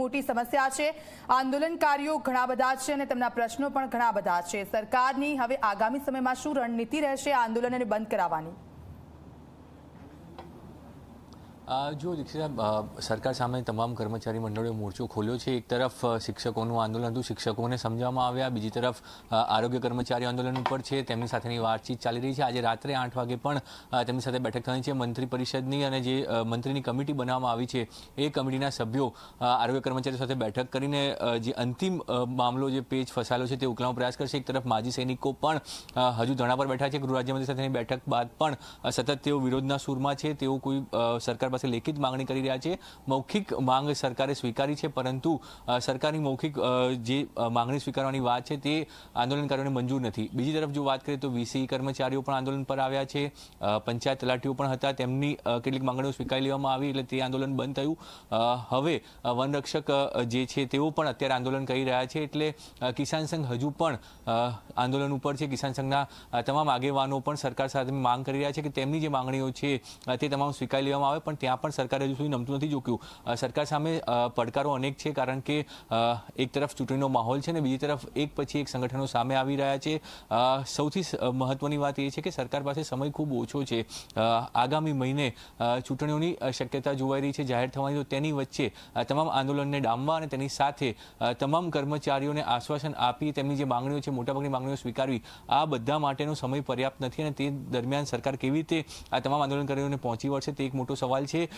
મોટી સમસ્યા છે આંદોલનકારીઓ ઘણા બધા છે અને તેમના પ્રશ્નો પણ ઘણા બધા છે સરકારની હવે આગામી સમયમાં શું રણનીતિ રહેશે આંદોલનને બંધ કરાવવાની જો દીક્ષિતા સરકાર સામે તમામ કર્મચારી મંડળોએ મોરચો ખોલ્યો છે એક તરફ શિક્ષકોનું આંદોલન હતું શિક્ષકોને સમજાવવામાં આવ્યા બીજી તરફ આરોગ્ય કર્મચારી આંદોલન ઉપર છે તેમની સાથેની વાતચીત ચાલી રહી છે આજે રાત્રે આઠ વાગે પણ તેમની સાથે બેઠક થવાની છે મંત્રી પરિષદની અને જે મંત્રીની કમિટી બનાવવામાં આવી છે એ કમિટીના સભ્યો આરોગ્ય કર્મચારીઓ સાથે બેઠક કરીને જે અંતિમ મામલો જે પેજ ફસાયેલો છે તે ઉકલાવવાનો પ્રયાસ કરશે એક તરફ માજી સૈનિકો પણ હજુ ધણા પર બેઠા છે ગૃહ રાજ્યમંત્રી સાથેની બેઠક બાદ પણ સતત તેઓ વિરોધના સૂરમાં છે તેઓ કોઈ સરકાર પાસે લેખિત માંગણી કરી રહ્યા છે મૌખિક માંગ સરકારે સ્વીકારી છે પરંતુ સરકારની મૌખિક જે માંગણી સ્વીકારવાની વાત છે તે આંદોલનકારીઓને મંજૂર નથી બીજી તરફ જો વાત કરીએ તો વીસી કર્મચારીઓ પણ આંદોલન પર આવ્યા છે પંચાયત તલાટીઓ પણ હતા તેમની કેટલીક માંગણીઓ સ્વીકારી લેવામાં આવી એટલે તે આંદોલન બંધ થયું હવે વનરક્ષક જે છે તેઓ પણ અત્યારે આંદોલન કરી રહ્યા છે એટલે કિસાન સંઘ હજુ પણ આંદોલન ઉપર છે કિસાન સંઘના તમામ આગેવાનો પણ સરકાર સાથે માંગ કરી રહ્યા છે કે તેમની જે માંગણીઓ છે તે તમામ સ્વીકારી લેવામાં આવે પણ ત્યાં પણ સરકારે હજુ સુધી નમતું નથી ચૂક્યું સરકાર સામે પડકારો અનેક છે કારણ કે એક તરફ ચૂંટણીનો માહોલ છે ને બીજી તરફ એક પછી એક સંગઠનો સામે આવી રહ્યા છે સૌથી મહત્વની વાત એ છે કે સરકાર પાસે સમય ખૂબ ઓછો છે આગામી મહિને ચૂંટણીઓની શક્યતા જોવાઈ રહી છે જાહેર થવાની તો તેની વચ્ચે તમામ આંદોલનને ડામવા અને તેની સાથે તમામ કર્મચારીઓને આશ્વાસન આપી તેમની જે માંગણીઓ છે મોટાભાગની માંગણીઓ સ્વીકારવી આ બધા માટેનો સમય પર્યાપ્ત નથી અને તે દરમિયાન સરકાર કેવી રીતે આ તમામ આંદોલનકારીઓને પહોંચી વળશે તે એક મોટો સવાલ છે છે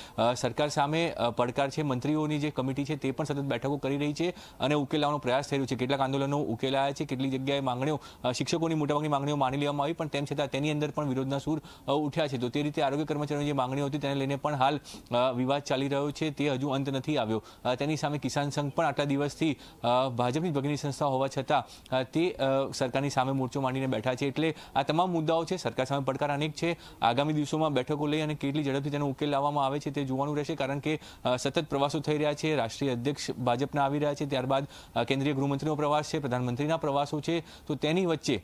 સરકાર સામે પડકાર છે મંત્રીઓની જે કમિટી છે તે પણ સતત બેઠકો કરી રહી છે અને ઉકેલાવાનો પ્રયાસ થઈ રહ્યો છે કેટલાક આંદોલનો ઉકેલાયા છે કેટલી જગ્યાએ માંગણીઓ શિક્ષકોની મોટાભાગની માંગણીઓ માની લેવામાં આવી પણ તેમ છતાં તેની અંદર પણ વિરોધના સૂર ઉઠ્યા છે તો તે રીતે આરોગ્ય કર્મચારીઓની જે માંગણીઓ હતી તેને લઈને પણ હાલ વિવાદ ચાલી રહ્યો છે તે હજુ અંત નથી આવ્યો તેની સામે કિસાન સંઘ પણ આટલા દિવસથી ભાજપની ભગની સંસ્થા હોવા છતાં તે સરકારની સામે મોરચો માંડીને બેઠા છે એટલે આ તમામ મુદ્દાઓ છે સરકાર સામે પડકાર અનેક છે આગામી દિવસોમાં બેઠકો લઈ અને કેટલી ઝડપથી તેનો ઉકેલ લાવવામાં કરવામાં આવે છે તે જોવાનું રહેશે કારણ કે સતત પ્રવાસો થઈ રહ્યા છે રાષ્ટ્રીય અધ્યક્ષ ભાજપના આવી રહ્યા છે ત્યારબાદ કેન્દ્રીય ગૃહમંત્રીનો પ્રવાસ છે પ્રધાનમંત્રીના પ્રવાસો છે તો તેની વચ્ચે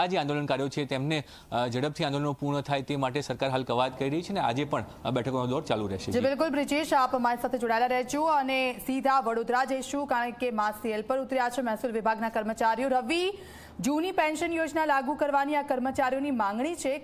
આ જે આંદોલનકારીઓ છે તેમને ઝડપથી આંદોલનો પૂર્ણ થાય તે માટે સરકાર હાલ કવાયત કરી રહી છે અને આજે પણ બેઠકોનો દોર ચાલુ રહેશે જી બિલકુલ બ્રિજેશ આપ અમારી સાથે જોડાયેલા રહેજો અને સીધા વડોદરા જઈશું કારણ કે માસીએલ પર ઉતર્યા છે મહેસૂલ વિભાગના કર્મચારીઓ રવિ જૂની પેન્શન યોજના લાગુ કરવાની આ કર્મચારીઓની માંગણી છે